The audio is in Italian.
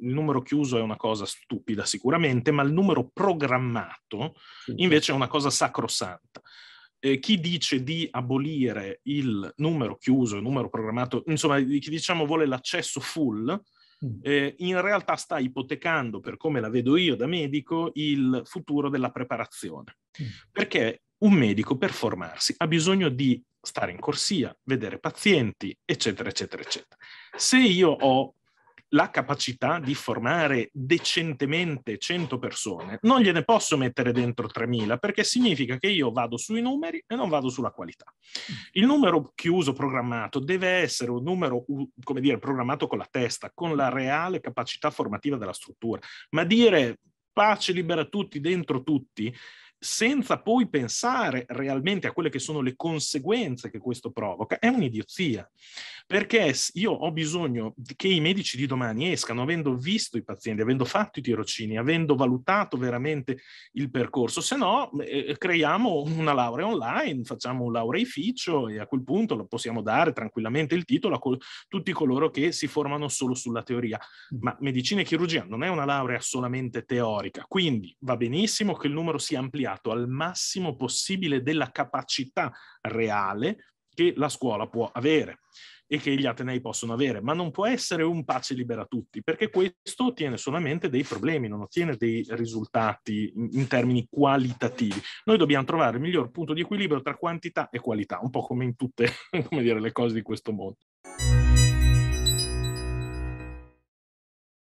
il numero chiuso è una cosa stupida sicuramente, ma il numero programmato invece è una cosa sacrosanta. Eh, chi dice di abolire il numero chiuso, il numero programmato, insomma, chi diciamo vuole l'accesso full, mm. eh, in realtà sta ipotecando, per come la vedo io da medico, il futuro della preparazione. Mm. Perché un medico per formarsi ha bisogno di stare in corsia, vedere pazienti, eccetera, eccetera, eccetera. Se io ho la capacità di formare decentemente 100 persone, non gliene posso mettere dentro 3.000 perché significa che io vado sui numeri e non vado sulla qualità. Il numero chiuso programmato deve essere un numero, come dire, programmato con la testa, con la reale capacità formativa della struttura, ma dire pace libera tutti dentro tutti senza poi pensare realmente a quelle che sono le conseguenze che questo provoca, è un'idiozia perché io ho bisogno che i medici di domani escano avendo visto i pazienti, avendo fatto i tirocini, avendo valutato veramente il percorso, se no eh, eh, creiamo una laurea online, facciamo un laureificio e a quel punto lo possiamo dare tranquillamente il titolo a col- tutti coloro che si formano solo sulla teoria. Mm. Ma medicina e chirurgia non è una laurea solamente teorica, quindi va benissimo che il numero sia ampliato al massimo possibile della capacità reale che la scuola può avere e che gli Atenei possono avere, ma non può essere un pace libera a tutti, perché questo ottiene solamente dei problemi, non ottiene dei risultati in termini qualitativi. Noi dobbiamo trovare il miglior punto di equilibrio tra quantità e qualità, un po' come in tutte come dire, le cose di questo mondo.